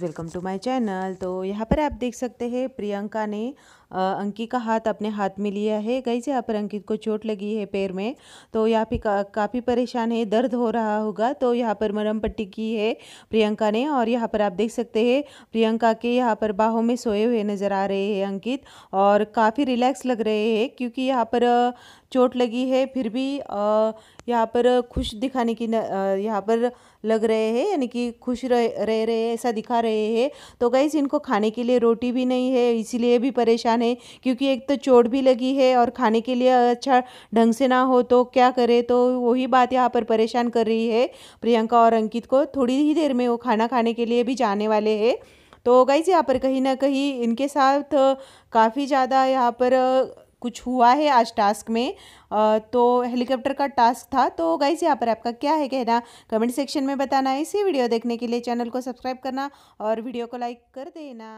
welcome to my channel तो यहाँ पर आप देख सकते हैं प्रियंका ने अंकित का हाथ अपने हाथ में लिया है गई यहाँ पर अंकित को चोट लगी है पैर में तो यहाँ पे का, काफ़ी परेशान है दर्द हो रहा होगा तो यहाँ पर मरम पट्टी की है प्रियंका ने और यहाँ पर आप देख सकते हैं प्रियंका के यहाँ पर बाहों में सोए हुए नज़र आ रहे हैं अंकित और काफ़ी रिलैक्स लग रहे हैं क्योंकि यहाँ पर चोट लगी है फिर भी यहाँ पर खुश दिखाने की यहाँ पर लग रहे हैं यानी कि खुश रह रहे ऐसा दिखा रहे हैं तो गई इनको खाने के लिए रोटी भी नहीं है इसीलिए भी परेशान है क्योंकि एक तो चोट भी लगी है और खाने के लिए अच्छा ढंग से ना हो तो क्या करे तो वही बात यहाँ पर परेशान कर रही है प्रियंका और अंकित को थोड़ी ही देर में वो खाना खाने के लिए भी जाने वाले हैं तो गाइज यहाँ पर कहीं ना कहीं इनके साथ काफ़ी ज़्यादा यहाँ पर कुछ हुआ है आज टास्क में तो हेलीकॉप्टर का टास्क था तो गाइज यहाँ पर आपका क्या है कहना कमेंट सेक्शन में बताना इसी वीडियो देखने के लिए चैनल को सब्सक्राइब करना और वीडियो को लाइक कर देना